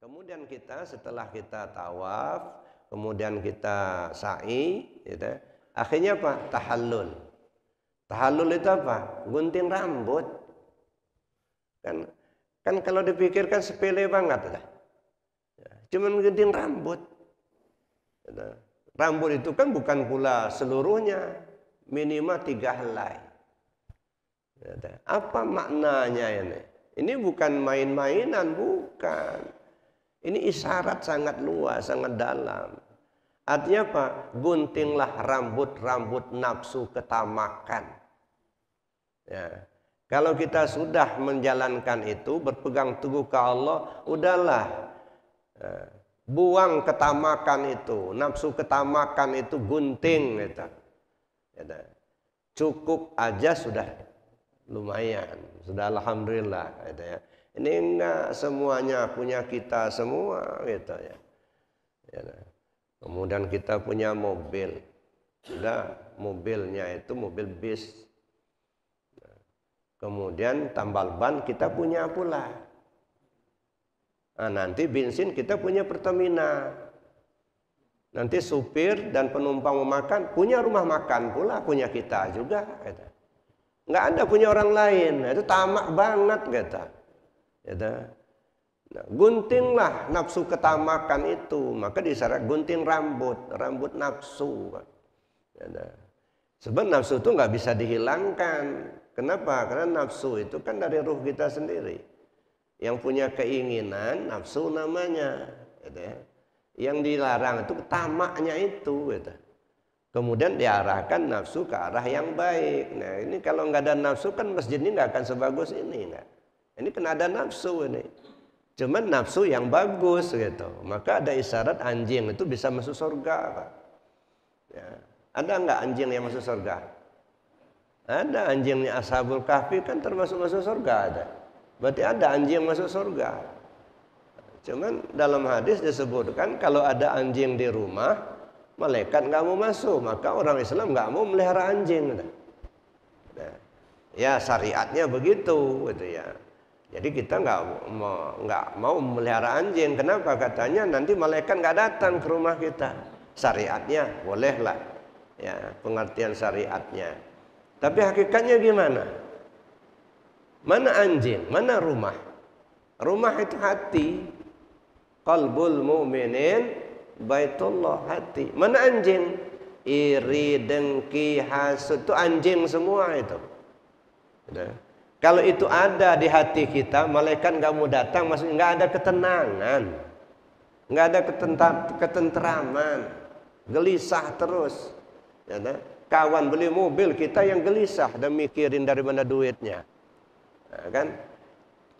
Kemudian kita setelah kita tawaf, kemudian kita sa'i, gitu, akhirnya apa? Tahallul. Tahallul itu apa? Gunting rambut. Kan kan kalau dipikirkan sepele banget lah. Ya Cuman gunting rambut. Ya rambut itu kan bukan pula seluruhnya, minimal tiga helai. Apa maknanya ini? Ini bukan main-mainan, bukan. Ini isyarat sangat luas, sangat dalam. Artinya apa? Guntinglah rambut-rambut nafsu ketamakan. Ya. Kalau kita sudah menjalankan itu, berpegang teguh ke Allah, udahlah. Ya. Buang ketamakan itu, nafsu ketamakan itu gunting gitu. Ya. Cukup aja sudah lumayan, sudah alhamdulillah gitu ya. Ini enggak semuanya punya kita semua gitu ya. ya nah. Kemudian kita punya mobil. Sudah mobilnya itu mobil bis. Nah. Kemudian tambal ban kita punya pula. Nah, nanti bensin kita punya Pertamina. Nanti supir dan penumpang memakan punya rumah makan pula punya kita juga. Gitu. Enggak ada punya orang lain. Itu tamak banget Gitu. Ya Nah, guntinglah nafsu ketamakan itu, maka disarat gunting rambut, rambut nafsu. Ya Sebab nafsu itu nggak bisa dihilangkan. Kenapa? Karena nafsu itu kan dari ruh kita sendiri. Yang punya keinginan nafsu namanya. Gitu ya Yang dilarang itu tamaknya itu. Kemudian diarahkan nafsu ke arah yang baik. Nah ini kalau nggak ada nafsu kan masjid ini nggak akan sebagus ini. Nah. Ini penada nafsu ini. Cuman nafsu yang bagus gitu. Maka ada isyarat anjing itu bisa masuk surga. Ya. Ada nggak anjing yang masuk surga? Ada anjingnya ashabul kahfi kan termasuk masuk surga ada. Berarti ada anjing masuk surga. Cuman dalam hadis disebutkan kalau ada anjing di rumah, malaikat nggak mau masuk, maka orang Islam nggak mau melihara anjing. Gitu. ya syariatnya begitu, gitu ya. Jadi kita nggak nggak mau memelihara anjing. Kenapa? Katanya nanti malaikat nggak datang ke rumah kita. Syariatnya bolehlah, ya pengertian syariatnya. Tapi hakikatnya gimana? Mana anjing? Mana rumah? Rumah itu hati. Qalbul mu'minin baitullah hati. Mana anjing? Iri, dengki, hasut itu anjing semua itu. Kalau itu ada di hati kita, malaikat nggak mau datang, maksudnya nggak ada ketenangan, nggak ada ketenteraman, gelisah terus. Ya, nah? Kawan beli mobil kita yang gelisah dan mikirin dari mana duitnya, nah, kan?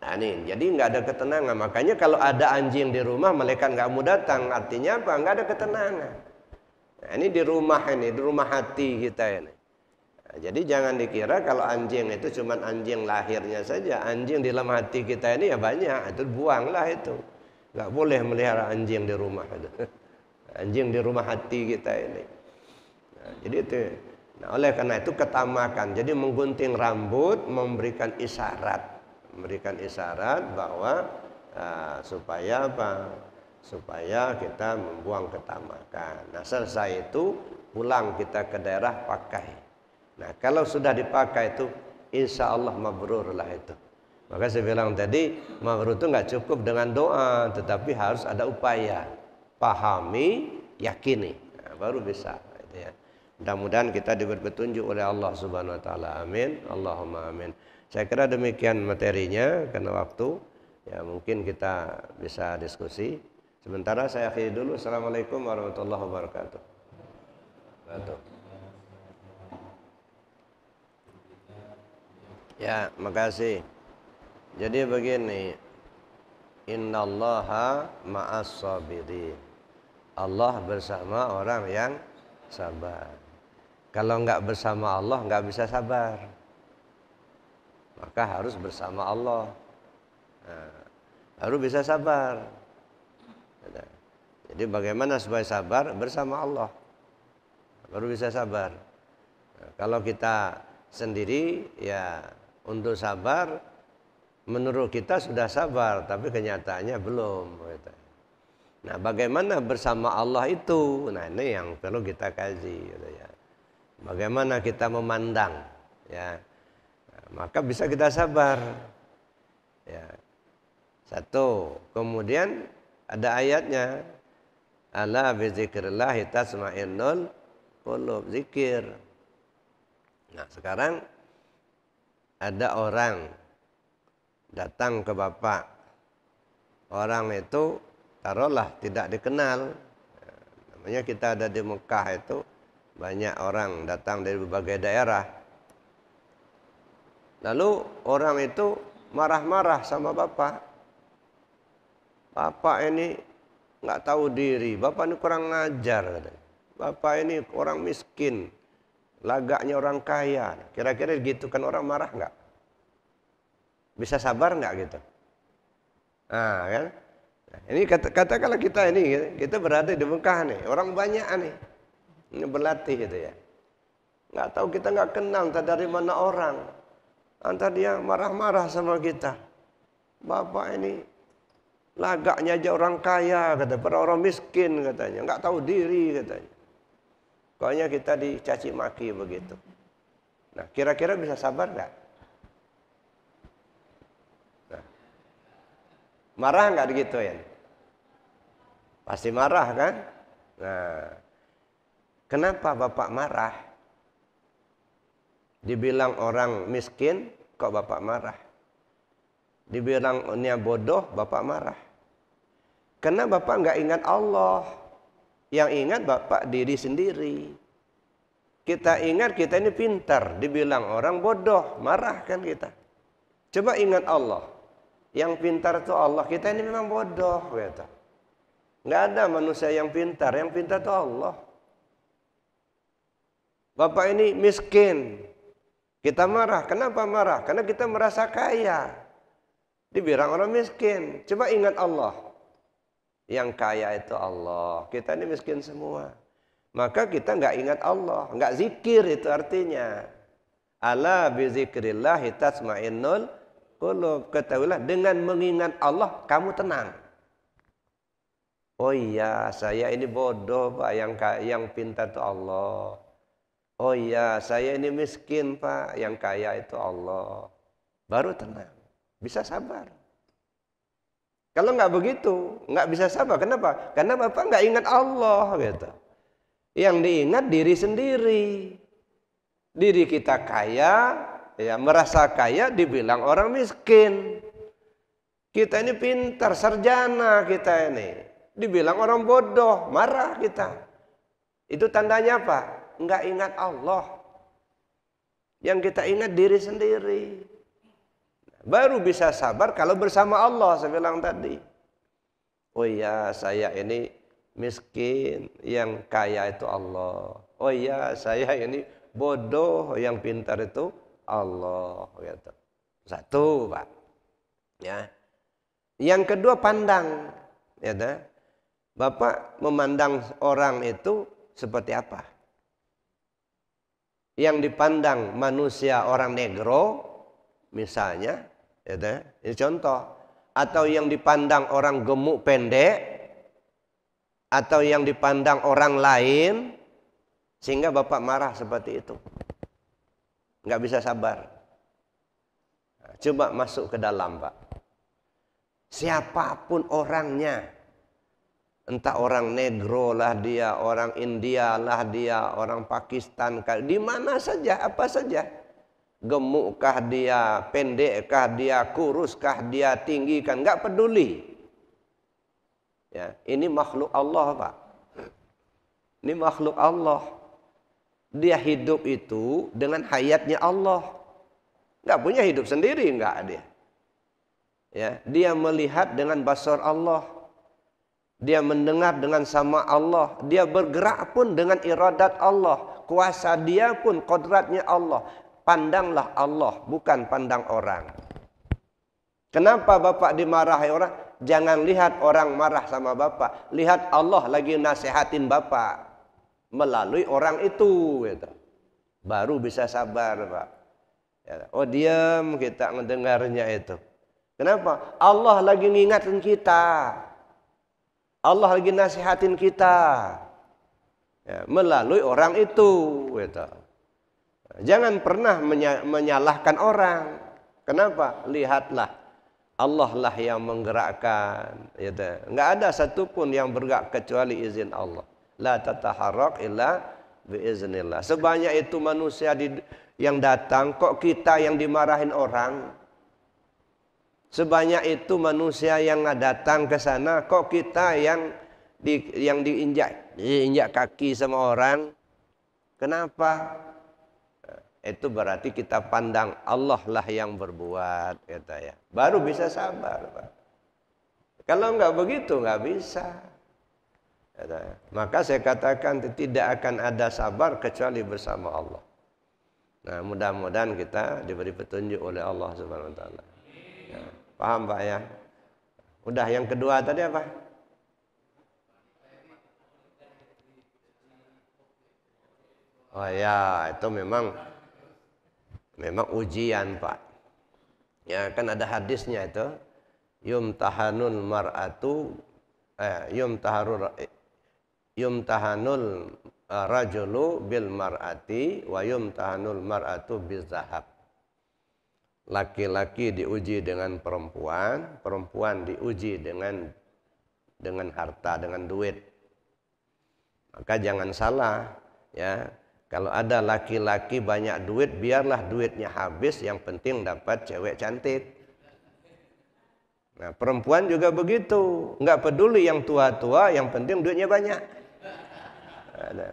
Nah, ini, jadi nggak ada ketenangan. Makanya kalau ada anjing di rumah, malaikat nggak mau datang. Artinya apa? Nggak ada ketenangan. Nah, ini di rumah ini, di rumah hati kita ini. Jadi jangan dikira kalau anjing itu cuma anjing lahirnya saja. Anjing di dalam hati kita ini ya banyak. Itu buanglah itu. Gak boleh melihara anjing di rumah. Anjing di rumah hati kita ini. Nah, jadi itu. Nah, oleh karena itu ketamakan. Jadi menggunting rambut memberikan isyarat, memberikan isyarat bahwa uh, supaya apa? Supaya kita membuang ketamakan. Nah, selesai itu pulang kita ke daerah pakai Nah, kalau sudah dipakai itu insya Allah mabrur lah itu. Maka saya bilang tadi mabrur itu nggak cukup dengan doa, tetapi harus ada upaya. Pahami, yakini, nah, baru bisa. Gitu ya. Mudah-mudahan kita diberi petunjuk oleh Allah Subhanahu Wa Taala. Amin. Allahumma amin. Saya kira demikian materinya karena waktu. Ya mungkin kita bisa diskusi. Sementara saya akhiri dulu. Assalamualaikum warahmatullahi wabarakatuh. Wabarakatuh. Ya, makasih. Jadi begini, innallaha ma'as sabirin. Allah bersama orang yang sabar. Kalau enggak bersama Allah enggak bisa sabar. Maka harus bersama Allah. Nah, baru bisa sabar. Jadi bagaimana supaya sabar bersama Allah. Baru bisa sabar. Nah, kalau kita sendiri ya untuk sabar menurut kita sudah sabar tapi kenyataannya belum gitu. Nah, bagaimana bersama Allah itu? Nah, ini yang perlu kita kaji gitu ya. Bagaimana kita memandang ya. Nah, maka bisa kita sabar. Ya. Satu, kemudian ada ayatnya Allah bi tasma'innul qulub zikir. Nah, sekarang ada orang datang ke bapak. Orang itu taruhlah tidak dikenal. Namanya kita ada di Mekah itu banyak orang datang dari berbagai daerah. Lalu orang itu marah-marah sama bapak. Bapak ini nggak tahu diri, bapak ini kurang ngajar. Bapak ini orang miskin lagaknya orang kaya. Kira-kira gitu kan orang marah nggak? Bisa sabar nggak gitu? Nah, kan? ini kata, katakanlah kita ini, kita berada di Mekah nih, orang banyak nih, ini berlatih gitu ya. Nggak tahu kita nggak kenal, entah dari mana orang. Entah dia marah-marah sama kita. Bapak ini lagaknya aja orang kaya, kata para orang miskin katanya, nggak tahu diri katanya. Pokoknya kita dicaci maki begitu. Nah, kira-kira bisa sabar nggak? Nah, marah nggak ya? Pasti marah kan? Nah, kenapa bapak marah? Dibilang orang miskin, kok bapak marah? Dibilang Dibilangnya bodoh, bapak marah. Karena bapak nggak ingat Allah. Yang ingat Bapak diri sendiri. Kita ingat kita ini pintar, dibilang orang bodoh, marah kan kita. Coba ingat Allah. Yang pintar itu Allah, kita ini memang bodoh gitu. Nggak ada manusia yang pintar, yang pintar itu Allah. Bapak ini miskin. Kita marah. Kenapa marah? Karena kita merasa kaya. Dibilang orang miskin. Coba ingat Allah. Yang kaya itu Allah. Kita ini miskin semua. Maka kita nggak ingat Allah, nggak zikir itu artinya. Ala bi zikrillah tasma'innul qulub. Ketahuilah dengan mengingat Allah kamu tenang. Oh iya, saya ini bodoh Pak, yang yang pintar itu Allah. Oh iya, saya ini miskin Pak, yang kaya itu Allah. Baru tenang, bisa sabar. Kalau nggak begitu, nggak bisa sabar. Kenapa? Karena Bapak nggak ingat Allah gitu. Yang diingat diri sendiri. Diri kita kaya, ya merasa kaya dibilang orang miskin. Kita ini pintar, sarjana kita ini. Dibilang orang bodoh, marah kita. Itu tandanya apa? Enggak ingat Allah. Yang kita ingat diri sendiri. Baru bisa sabar kalau bersama Allah saya bilang tadi. Oh iya saya ini miskin, yang kaya itu Allah. Oh iya saya ini bodoh, yang pintar itu Allah. Gitu. Satu pak. Ya. Yang kedua pandang. Ya, Bapak memandang orang itu seperti apa? Yang dipandang manusia orang negro misalnya Ya, Ini ya contoh. Atau yang dipandang orang gemuk pendek. Atau yang dipandang orang lain. Sehingga bapak marah seperti itu. Nggak bisa sabar. Coba masuk ke dalam pak. Siapapun orangnya. Entah orang negro lah dia, orang India lah dia, orang Pakistan. Di mana saja, apa saja gemukkah dia, pendekkah dia, kuruskah dia, tinggikan, kan nggak peduli. Ya, ini makhluk Allah, Pak. Ini makhluk Allah. Dia hidup itu dengan hayatnya Allah. Nggak punya hidup sendiri nggak dia. Ya, dia melihat dengan basar Allah. Dia mendengar dengan sama Allah. Dia bergerak pun dengan iradat Allah. Kuasa dia pun kodratnya Allah Pandanglah Allah, bukan pandang orang. Kenapa Bapak dimarahi orang? Jangan lihat orang marah sama Bapak. Lihat Allah lagi nasihatin Bapak. Melalui orang itu. Gitu. Baru bisa sabar Pak. Ya, oh diam kita mendengarnya itu. Kenapa? Allah lagi ngingatin kita. Allah lagi nasihatin kita. Ya, melalui orang itu. Gitu. Jangan pernah menyalahkan orang. Kenapa? Lihatlah Allah lah yang menggerakkan. Gitu. Ya Enggak ada satupun yang bergerak kecuali izin Allah. La tataharrak illa biiznillah. Sebanyak itu manusia di, yang datang, kok kita yang dimarahin orang? Sebanyak itu manusia yang datang ke sana, kok kita yang di, yang diinjak diinjak kaki sama orang? Kenapa? itu berarti kita pandang Allah lah yang berbuat kata ya baru bisa sabar Pak. kalau nggak begitu nggak bisa kata ya. maka saya katakan tidak akan ada sabar kecuali bersama Allah nah mudah-mudahan kita diberi petunjuk oleh Allah subhanahu wa taala ya. paham Pak ya udah yang kedua tadi apa Oh ya, itu memang memang ujian pak ya kan ada hadisnya itu yum tahanul mar'atu eh, yum taharul yum tahanul eh, rajulu bil mar'ati wa yum tahanul mar'atu bil zahab laki-laki diuji dengan perempuan perempuan diuji dengan dengan harta dengan duit maka jangan salah ya kalau ada laki-laki banyak duit, biarlah duitnya habis, yang penting dapat cewek cantik. Nah, perempuan juga begitu. Nggak peduli yang tua-tua, yang penting duitnya banyak. Ada.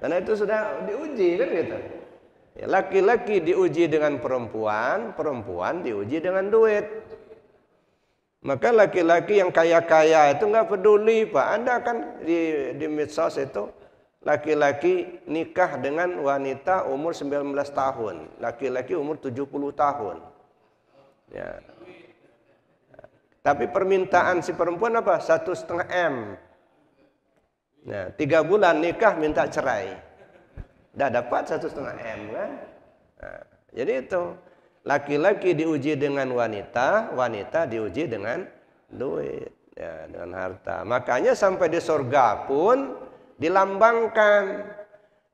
Karena itu sudah diuji kan gitu. Ya, laki-laki ya, diuji dengan perempuan, perempuan diuji dengan duit. Maka laki-laki yang kaya-kaya itu nggak peduli pak. Anda kan di di medsos itu laki-laki nikah dengan wanita umur 19 tahun, laki-laki umur 70 tahun. Ya. Tapi permintaan si perempuan apa? Satu setengah M. Ya, tiga bulan nikah minta cerai. Dah dapat satu setengah M kan? Nah, jadi itu laki-laki diuji dengan wanita, wanita diuji dengan duit, ya, dengan harta. Makanya sampai di surga pun dilambangkan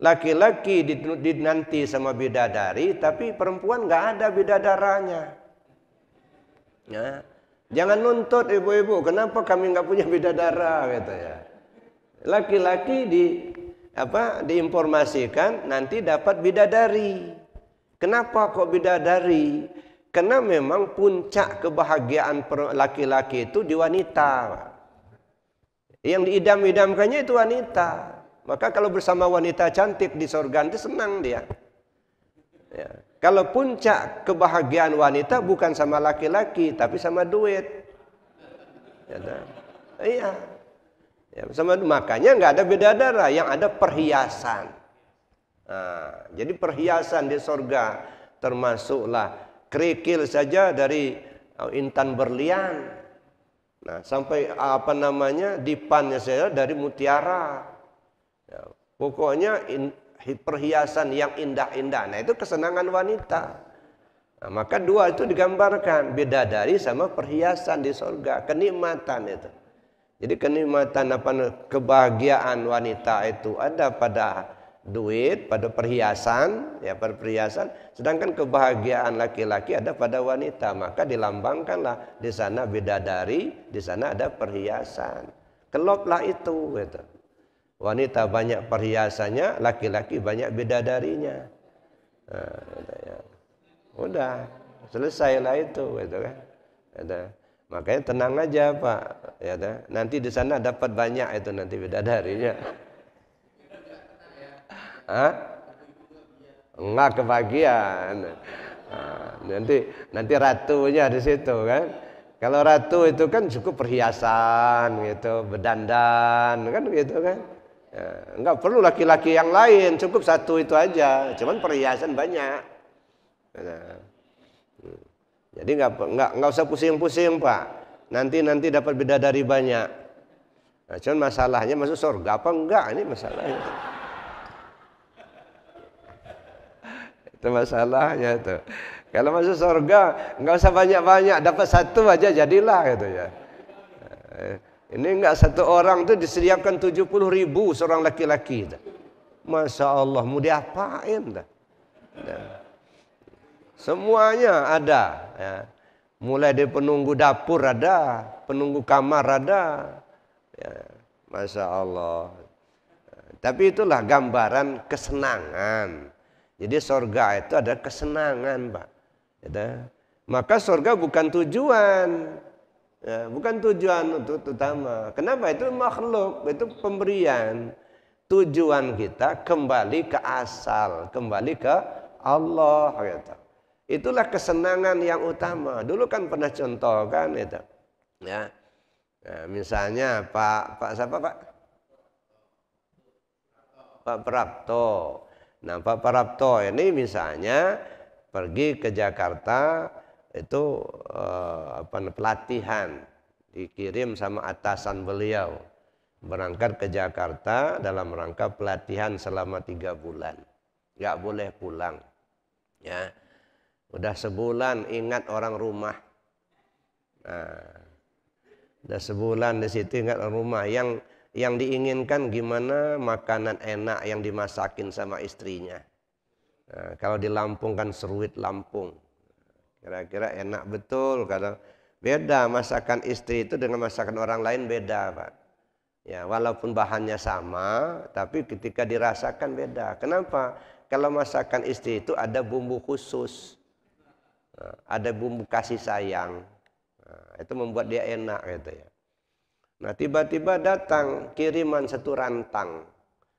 laki-laki dinanti sama bidadari tapi perempuan nggak ada bidadaranya ya jangan nuntut ibu-ibu kenapa kami nggak punya bidadara gitu ya laki-laki di apa diinformasikan nanti dapat bidadari kenapa kok bidadari karena memang puncak kebahagiaan laki-laki itu di wanita yang diidam-idamkannya itu wanita. Maka kalau bersama wanita cantik di sorga nanti senang dia. Ya. Kalau puncak kebahagiaan wanita bukan sama laki-laki tapi sama duit. Ya, nah. Iya. Ya, sama makanya nggak ada beda darah, yang ada perhiasan. Nah, jadi perhiasan di sorga termasuklah kerikil saja dari oh, intan berlian Nah, sampai apa namanya dipannya saya dari mutiara. Ya, pokoknya in, perhiasan yang indah-indah. Nah, itu kesenangan wanita. Nah, maka dua itu digambarkan, beda dari sama perhiasan di surga, kenikmatan itu. Jadi kenikmatan apa kebahagiaan wanita itu ada pada duit, pada perhiasan, ya perhiasan. Sedangkan kebahagiaan laki-laki ada pada wanita, maka dilambangkanlah di sana bidadari, di sana ada perhiasan. Keloplah itu gitu. Wanita banyak perhiasannya, laki-laki banyak bidadarinya. Nah, gitu ya. Udah, selesailah itu gitu kan. Ada. Gitu. Makanya tenang aja Pak, ya Nanti di sana dapat banyak itu nanti bidadarinya. Hah? Enggak kebagian. Nah, nanti nanti ratunya di situ kan. Kalau ratu itu kan cukup perhiasan gitu, berdandan kan gitu kan. Ya, enggak perlu laki-laki yang lain, cukup satu itu aja. Cuman perhiasan banyak. Nah, hmm. jadi nggak nggak nggak usah pusing-pusing pak. Nanti nanti dapat beda dari banyak. Nah, cuman masalahnya masuk surga apa enggak ini masalahnya. Itu masalahnya itu. Kalau masuk surga nggak usah banyak-banyak, dapat satu aja jadilah gitu ya. Eh, ini enggak satu orang tuh disediakan 70 ribu seorang laki-laki. Masya Allah, mau diapain dah. Nah, semuanya ada. Ya. Mulai dari penunggu dapur ada, penunggu kamar ada. Ya. Masya Allah. Tapi itulah gambaran kesenangan jadi sorga itu ada kesenangan, Pak. Gitu. Maka sorga bukan tujuan, ya, bukan tujuan untuk utama. Kenapa itu makhluk, itu pemberian. Tujuan kita kembali ke asal, kembali ke Allah. Gitu. Itulah kesenangan yang utama. Dulu kan pernah contoh kan itu, ya. ya. misalnya Pak Pak siapa Pak? Pak Prapto Nah Pak Prapto ini misalnya pergi ke Jakarta itu eh, apa pelatihan dikirim sama atasan beliau berangkat ke Jakarta dalam rangka pelatihan selama tiga bulan nggak boleh pulang ya udah sebulan ingat orang rumah nah, udah sebulan di situ ingat orang rumah yang yang diinginkan gimana makanan enak yang dimasakin sama istrinya. Nah, kalau di Lampung kan seruit Lampung. Kira-kira enak betul kadang beda masakan istri itu dengan masakan orang lain beda, Pak. Ya, walaupun bahannya sama, tapi ketika dirasakan beda. Kenapa? Kalau masakan istri itu ada bumbu khusus. Nah, ada bumbu kasih sayang. Nah, itu membuat dia enak gitu ya. Nah, tiba-tiba datang kiriman satu rantang.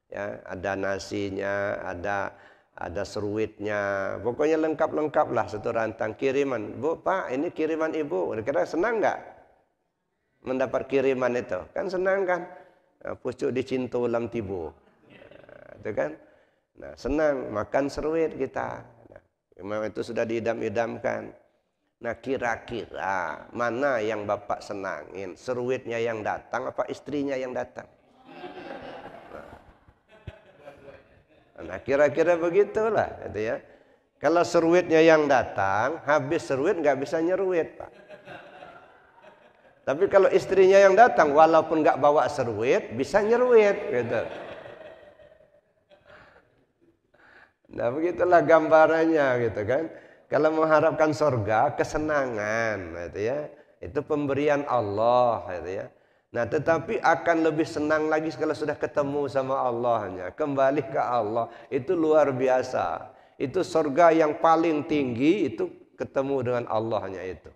Ya, ada nasinya, ada ada seruitnya. Pokoknya lengkap-lengkap lah satu rantang kiriman. Bu, Pak, ini kiriman Ibu. Kira senang nggak mendapat kiriman itu? Kan senang kan? Eh, pucuk dicinta ulam tibu. Nah, itu kan? Nah, senang makan seruit kita. Nah, memang itu sudah diidam-idamkan. Nah kira-kira mana yang bapak senangin? Seruitnya yang datang apa istrinya yang datang? Nah, nah kira-kira begitulah gitu ya. Kalau seruitnya yang datang, habis seruit nggak bisa nyeruit pak. Tapi kalau istrinya yang datang, walaupun nggak bawa seruit, bisa nyeruit gitu. Nah begitulah gambarannya gitu kan. Kalau mengharapkan sorga, kesenangan, gitu ya. Itu pemberian Allah, gitu ya. Nah, tetapi akan lebih senang lagi kalau sudah ketemu sama Allahnya, kembali ke Allah. Itu luar biasa. Itu sorga yang paling tinggi itu ketemu dengan Allahnya itu.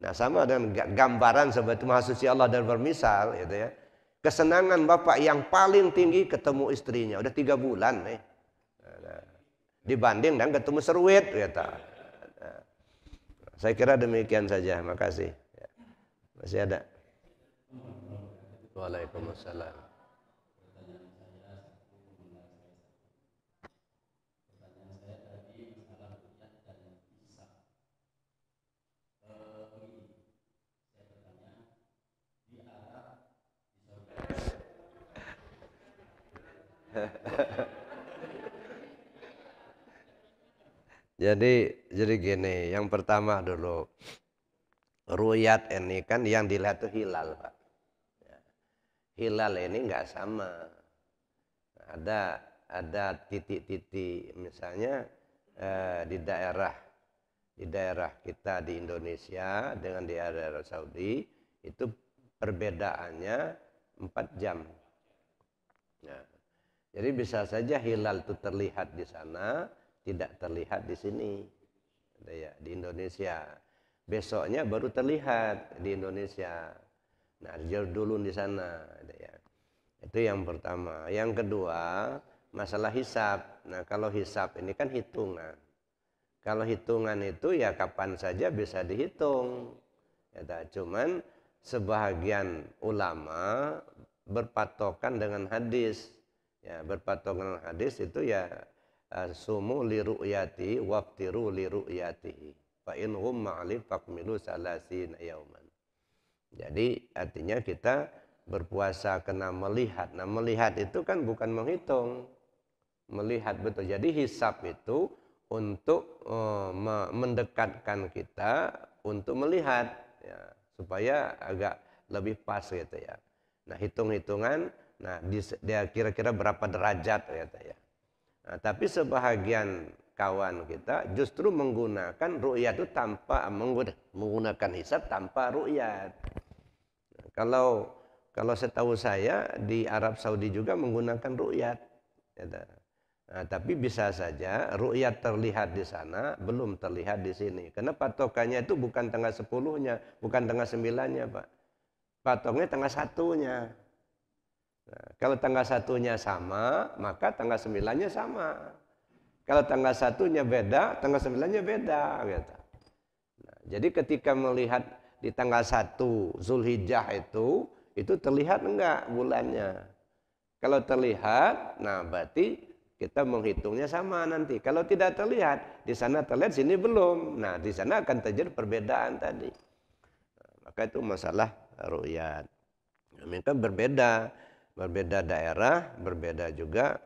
Nah, sama dengan gambaran seperti mahasiswa Allah dan bermisal, gitu ya. Kesenangan bapak yang paling tinggi ketemu istrinya, udah tiga bulan nih. Nah, dibanding dan ketemu seruit, gitu. Saya kira demikian saja. Makasih. kasih. Ya. Masih ada. Waalaikumsalam. Ha ha ha. Jadi jadi gini, yang pertama dulu ruyat ini kan yang dilihat itu hilal, Pak. Ya. Hilal ini enggak sama. Ada ada titik-titik misalnya eh, di daerah di daerah kita di Indonesia dengan di daerah Saudi itu perbedaannya 4 jam. Nah, jadi bisa saja hilal itu terlihat di sana, tidak terlihat di sini ya di Indonesia besoknya baru terlihat di Indonesia nah jauh dulu di sana ya itu yang pertama yang kedua masalah hisap nah kalau hisap ini kan hitungan kalau hitungan itu ya kapan saja bisa dihitung ya cuman sebahagian ulama berpatokan dengan hadis ya berpatokan dengan hadis itu ya sumu li ru'yati waftiru li ru'yatihi fa in hum ma'alif fakmilu salasin yauman jadi artinya kita berpuasa kena melihat nah melihat itu kan bukan menghitung melihat betul jadi hisap itu untuk uh, mendekatkan kita untuk melihat ya, supaya agak lebih pas gitu ya nah hitung-hitungan nah dia kira-kira berapa derajat gitu ya Nah, tapi sebahagian kawan kita justru menggunakan ru'yat itu tanpa menggunakan hisab tanpa ru'yat. Nah, kalau kalau setahu saya di Arab Saudi juga menggunakan ru'yat. Ya nah, tapi bisa saja ru'yat terlihat di sana belum terlihat di sini. Karena patokannya itu bukan tengah sepuluhnya, bukan tengah sembilannya, Pak. Patoknya tengah satunya. Nah, kalau tanggal satunya sama, maka tanggal sembilannya sama. Kalau tanggal satunya beda, tanggal sembilannya beda. Gitu. Nah, jadi ketika melihat di tanggal satu Zulhijjah itu, itu terlihat enggak bulannya? Kalau terlihat, nah berarti kita menghitungnya sama nanti. Kalau tidak terlihat, di sana terlihat, sini belum. Nah, di sana akan terjadi perbedaan tadi. Nah, maka itu masalah ru'yat. Nah, Mereka berbeda berbeda daerah, berbeda juga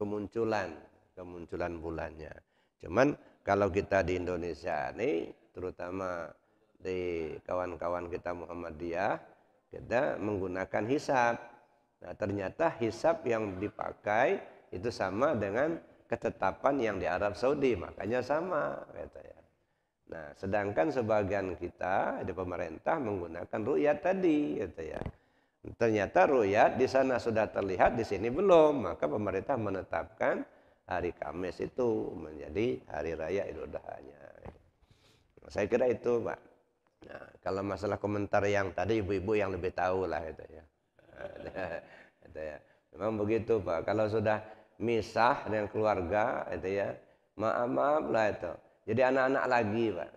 kemunculan, kemunculan bulannya. Cuman kalau kita di Indonesia ini, terutama di kawan-kawan kita Muhammadiyah, kita menggunakan hisap. Nah, ternyata hisap yang dipakai itu sama dengan ketetapan yang di Arab Saudi, makanya sama, kata ya. Nah, sedangkan sebagian kita di pemerintah menggunakan ru'yat tadi, gitu ya. Ternyata ruyat di sana sudah terlihat, di sini belum. Maka pemerintah menetapkan hari Kamis itu menjadi hari raya Idul Adha-nya. Saya kira itu, Pak. Nah, kalau masalah komentar yang tadi ibu-ibu yang lebih tahu lah itu ya. itu ya. Memang begitu, Pak. Kalau sudah misah dengan keluarga itu ya, maaf-maaf lah itu. Jadi anak-anak lagi, Pak.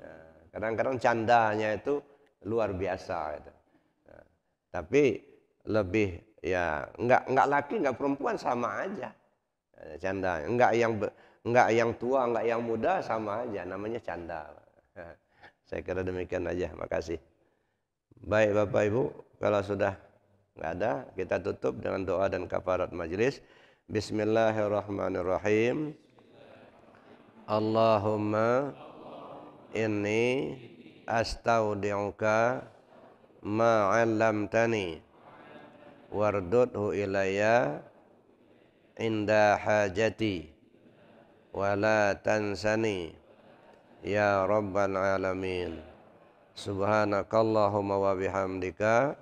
Nah, kadang-kadang candanya itu luar biasa itu. Tapi lebih ya enggak enggak laki enggak perempuan sama aja eh, canda. enggak yang nggak yang tua enggak yang muda sama aja namanya canda. Eh, saya kira demikian aja. Makasih. Baik Bapak Ibu, kalau sudah enggak ada, kita tutup dengan doa dan kafarat majelis. Bismillahirrahmanirrahim. Allahumma inni astaudiuka ma'allamtani wardudhu ilayya inda hajati wala tansani ya rabbal alamin subhanakallahumma wa bihamdika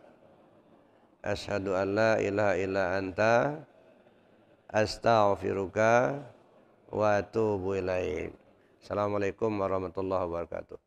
Ashadu an la ilaha illa anta astaghfiruka wa atubu ilaih assalamualaikum warahmatullahi wabarakatuh